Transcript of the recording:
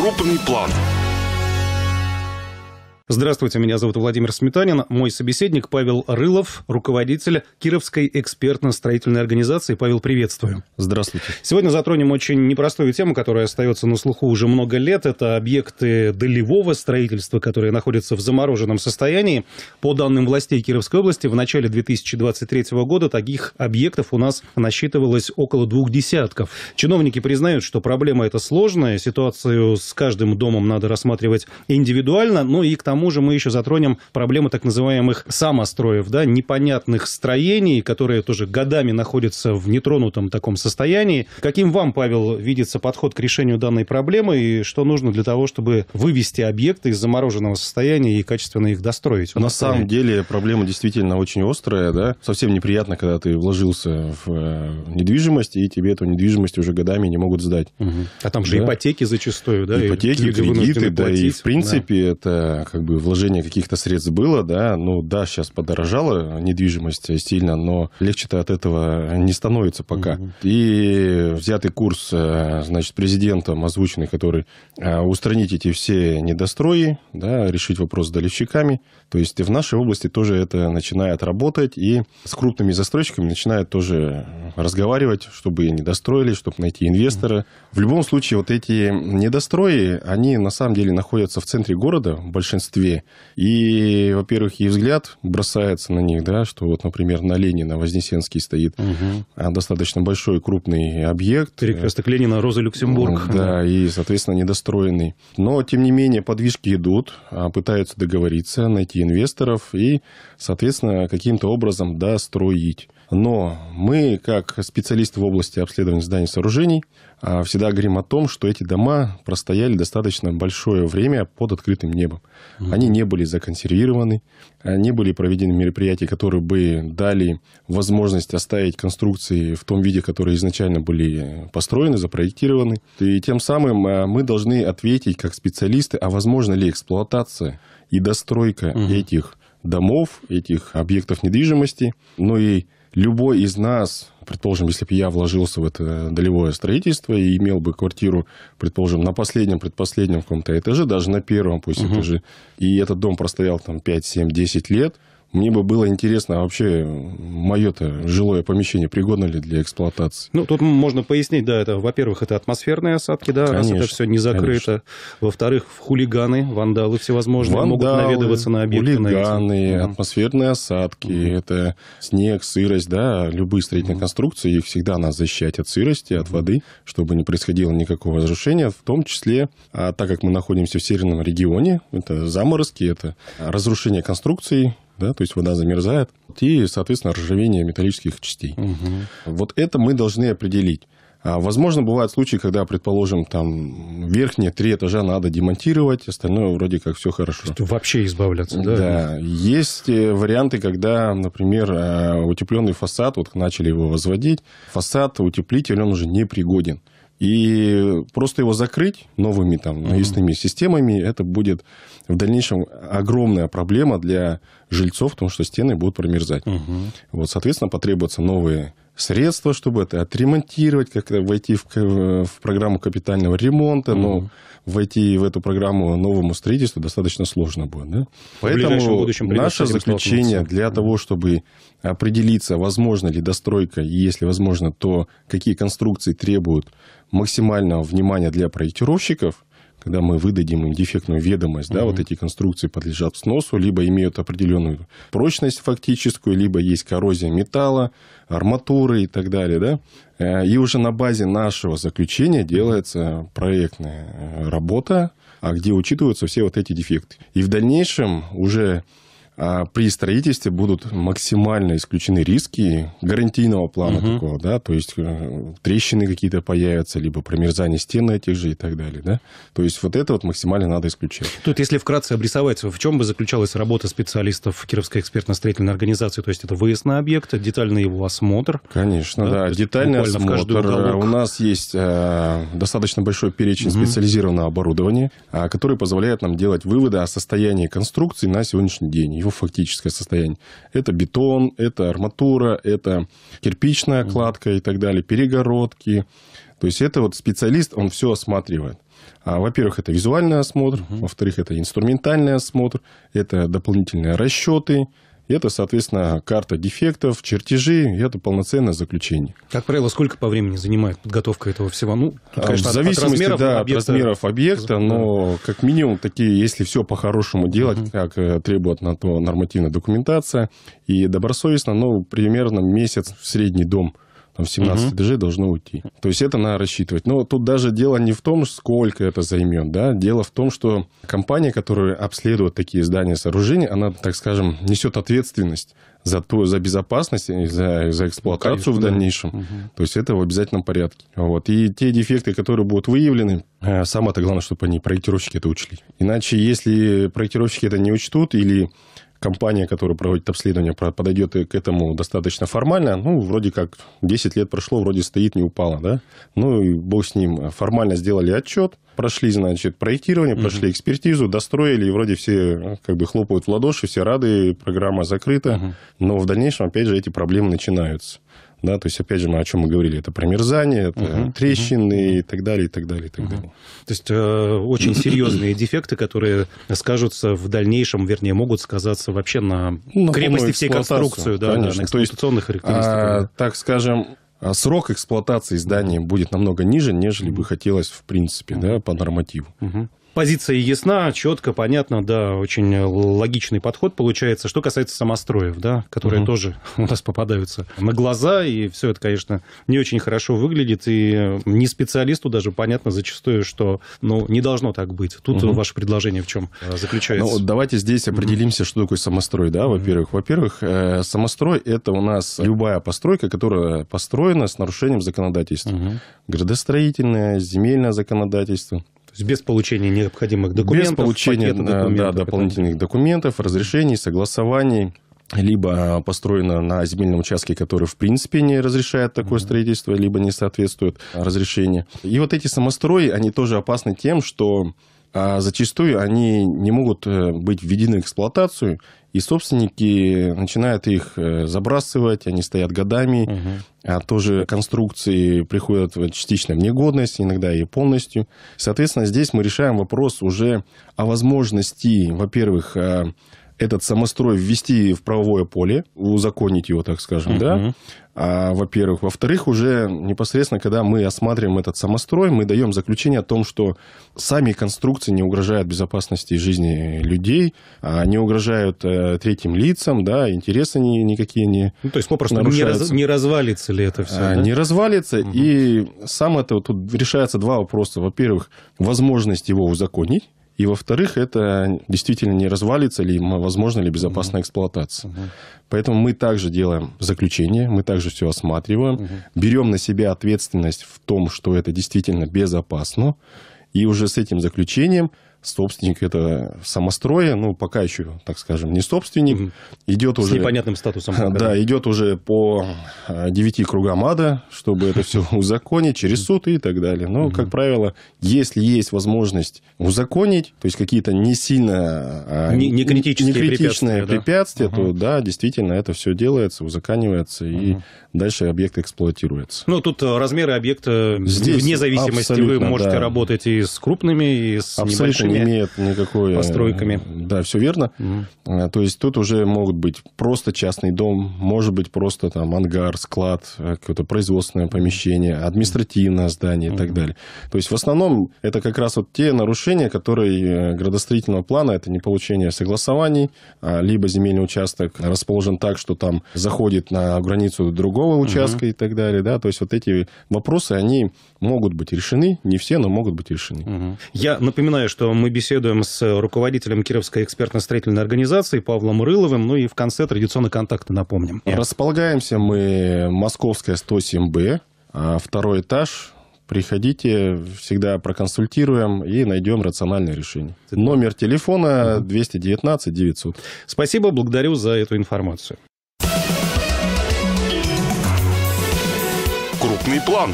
крупный план – Здравствуйте, меня зовут Владимир Сметанин. Мой собеседник Павел Рылов, руководитель Кировской экспертно-строительной организации. Павел, приветствую. Здравствуйте. Сегодня затронем очень непростую тему, которая остается на слуху уже много лет. Это объекты долевого строительства, которые находятся в замороженном состоянии. По данным властей Кировской области, в начале 2023 года таких объектов у нас насчитывалось около двух десятков. Чиновники признают, что проблема эта сложная, ситуацию с каждым домом надо рассматривать индивидуально, но ну и к тому, тому же мы еще затронем проблему так называемых самостроев, да, непонятных строений, которые тоже годами находятся в нетронутом таком состоянии. Каким вам, Павел, видится подход к решению данной проблемы и что нужно для того, чтобы вывести объекты из замороженного состояния и качественно их достроить? На самом деле проблема действительно очень острая, да, совсем неприятно, когда ты вложился в э, недвижимость, и тебе эту недвижимость уже годами не могут сдать. Угу. А там же да? ипотеки зачастую, да? Ипотеки, и кредиты, да, и в принципе да. это как бы бы вложение каких-то средств было, да, ну да, сейчас подорожала недвижимость сильно, но легче-то от этого не становится пока. Угу. И взятый курс, э, значит, президентом озвученный, который э, устранить эти все недострои, да, решить вопрос с долевщиками, то есть в нашей области тоже это начинает работать, и с крупными застройщиками начинает тоже разговаривать, чтобы не достроили, чтобы найти инвестора. В любом случае, вот эти недострои, они на самом деле находятся в центре города в большинстве Москве. И, во-первых, и взгляд бросается на них, да, что вот, например, на Ленина Вознесенский стоит угу. достаточно большой крупный объект. Перекресток Ленина, Роза Люксембург. Да, и, соответственно, недостроенный. Но, тем не менее, подвижки идут, а пытаются договориться, найти инвесторов и, соответственно, каким-то образом достроить. Но мы, как специалисты в области обследования зданий и сооружений, а, всегда говорим о том, что эти дома простояли достаточно большое время под открытым небом. Они не были законсервированы, а, не были проведены мероприятия, которые бы дали возможность оставить конструкции в том виде, которые изначально были построены, запроектированы. И тем самым а, мы должны ответить как специалисты, а возможно ли эксплуатация и достройка mm этих домов, этих объектов недвижимости, но ну и любой из нас, предположим, если бы я вложился в это долевое строительство и имел бы квартиру, предположим, на последнем, предпоследнем каком-то этаже, даже на первом, пусть угу. этаже, и этот дом простоял там 5, 7, 10 лет, мне бы было интересно, а вообще мое-то жилое помещение пригодно ли для эксплуатации? Ну, тут можно пояснить, да, это, во-первых, это атмосферные осадки, да, конечно, раз это все не закрыто. Во-вторых, хулиганы, вандалы всевозможные вандалы, могут наведываться на объекты. Хулиганы, на эти. атмосферные осадки, Mm -hmm. это снег, сырость, да, любые строительные Mm -hmm. конструкции, их всегда надо защищать от сырости, от воды, чтобы не происходило никакого разрушения, в том числе, а так как мы находимся в северном регионе, это заморозки, это разрушение конструкций, да, то есть вода замерзает, и, соответственно, ржавение металлических частей. Угу. Вот это мы должны определить. А, возможно, бывают случаи, когда, предположим, там верхние три этажа надо демонтировать, остальное вроде как все хорошо. Что вообще избавляться, да? Да. Есть э, варианты, когда, например, э, утепленный фасад, вот начали его возводить, фасад, утеплитель, он уже пригоден. И просто его закрыть новыми там наистными mm-hmm. системами, это будет в дальнейшем огромная проблема для жильцов, потому что стены будут промерзать. Mm-hmm. Вот, соответственно, потребуются новые средства, чтобы это отремонтировать, как то войти в, в программу капитального ремонта, mm-hmm. но войти в эту программу новому строительству достаточно сложно будет. Да? Поэтому наше заключение для того, чтобы определиться, возможно ли достройка, и если возможно, то какие конструкции требуют максимального внимания для проектировщиков – когда мы выдадим им дефектную ведомость, да, угу. вот эти конструкции подлежат сносу, либо имеют определенную прочность фактическую, либо есть коррозия металла, арматуры и так далее, да. Э, и уже на базе нашего заключения делается проектная э, работа, а где учитываются все вот эти дефекты. И в дальнейшем уже а при строительстве будут максимально исключены риски гарантийного плана угу. такого, да, то есть э, трещины какие-то появятся, либо промерзание стен этих же и так далее, да. То есть вот это вот максимально надо исключать. Тут, если вкратце обрисовать, в чем бы заключалась работа специалистов Кировской экспертно-строительной организации, то есть это выезд на объект, детальный его осмотр? Конечно, да, да. детальный осмотр. У нас есть э, достаточно большой перечень угу. специализированного оборудования, э, который позволяет нам делать выводы о состоянии конструкции на сегодняшний день, его его фактическое состояние. Это бетон, это арматура, это кирпичная кладка и так далее, перегородки. То есть это вот специалист, он все осматривает. А, во-первых, это визуальный осмотр, во-вторых, это инструментальный осмотр, это дополнительные расчеты, это, соответственно, карта дефектов, чертежи, это полноценное заключение. Как правило, сколько по времени занимает подготовка этого всего? Ну, тут, конечно, а, в зависимости от размеров, да, объекта... от размеров объекта, но как минимум такие, если все по-хорошему делать, угу. как э, требует на то нормативная документация, и добросовестно, ну, примерно месяц в средний дом – там 17 угу. DG должно уйти. То есть это надо рассчитывать. Но тут даже дело не в том, сколько это займет, да, дело в том, что компания, которая обследует такие здания, сооружения, она, так скажем, несет ответственность за, то, за безопасность и за, за эксплуатацию Конечно, в дальнейшем. Да. Угу. То есть это в обязательном порядке. Вот. И те дефекты, которые будут выявлены, э, самое-то главное, чтобы они, проектировщики, это учли. Иначе, если проектировщики это не учтут или компания, которая проводит обследование, подойдет к этому достаточно формально, ну, вроде как 10 лет прошло, вроде стоит, не упало, да? Ну, и бог с ним. Формально сделали отчет, прошли, значит, проектирование, прошли экспертизу, достроили, и вроде все э, как бы хлопают в ладоши, все рады, программа закрыта. Угу. Но в дальнейшем, опять же, эти проблемы начинаются. Да, то есть, опять же, мы о чем мы говорили, это промерзание, это угу, трещины угу. и так далее, и так далее, и так угу. далее. То есть, э, очень серьезные дефекты, которые скажутся в дальнейшем, вернее, могут сказаться вообще на, на ну, крепости всей конструкции, да, конечно. на эксплуатационных а, характеристиках. А, да. Так скажем, а, срок эксплуатации здания будет намного ниже, нежели бы хотелось в принципе, да, по нормативу. Угу. Позиция ясна, четко, понятно, да, очень логичный подход получается. Что касается самостроев, да, которые угу. тоже у нас попадаются на глаза, и все это, конечно, не очень хорошо выглядит, и не специалисту даже понятно зачастую, что, ну, не должно так быть. Тут угу. ваше предложение в чем э, заключается? Ну, давайте здесь определимся, угу. что такое самострой, да, во-первых. Во-первых, э, самострой – это у нас любая постройка, которая построена с нарушением законодательства. Угу. Градостроительное, земельное законодательство – есть без получения необходимых документов? Без получения документов, да, дополнительных документов, разрешений, согласований либо а, построено на земельном участке, который в принципе не разрешает такое строительство, либо не соответствует разрешению. И вот эти самострои, они тоже опасны тем, что а зачастую они не могут э, быть введены в эксплуатацию, и собственники начинают их э, забрасывать, они стоят годами, угу. а тоже конструкции приходят частично в негодность, иногда и полностью. Соответственно, здесь мы решаем вопрос уже о возможности, во-первых, а, этот самострой ввести в правовое поле, узаконить его, так скажем, да, а, во-первых. Во-вторых, уже непосредственно, когда мы осматриваем этот самострой, мы даем заключение о том, что сами конструкции не угрожают безопасности жизни людей, а не угрожают э, третьим лицам, да, интересы ни, никакие не Ну, то есть попросту не, раз, не развалится ли это все? А, да? Не развалится, угу. и сам это тут решаются два вопроса. Во-первых, возможность его узаконить, и, во-вторых, это действительно не развалится ли, возможно ли безопасная эксплуатация. Угу. Поэтому мы также делаем заключение, мы также все осматриваем, угу. берем на себя ответственность в том, что это действительно безопасно, и уже с этим заключением собственник это самостроя, ну, пока еще, так скажем, не собственник, угу. идет уже... С непонятным статусом. Пока, да, да, идет уже по а, девяти кругам ада, чтобы это все узаконить, через суд и так далее. Но, угу. как правило, если есть возможность узаконить, то есть какие-то не сильно... А, не, не критические, не препятствия, препятствия да? то, угу. да, действительно, это все делается, узаканивается, угу. и дальше объект эксплуатируется. Ну, тут э, размеры объекта, Здесь, вне зависимости, вы можете да. работать и с крупными, и с небольшими не имеет никакой... Э, Постройками. Да, все верно. Угу. То есть тут уже могут быть просто частный дом, может быть просто там ангар, склад, э, какое-то производственное помещение, административное здание угу. и так далее. То есть в основном это как раз вот те нарушения, которые градостроительного плана, это не получение согласований, а, либо земельный участок расположен так, что там заходит на границу другого участка угу. и так далее. Да? То есть вот эти вопросы, они могут быть решены, не все, но могут быть решены. Угу. Я напоминаю, что мы беседуем с руководителем Кировской экспертно-строительной организации Павлом Рыловым. Ну и в конце традиционные контакты напомним. Располагаемся мы Московская 107Б, а, второй этаж, приходите, всегда проконсультируем и найдем рациональное решение. Номер телефона 219 900. Спасибо, благодарю за эту информацию. Крупный план.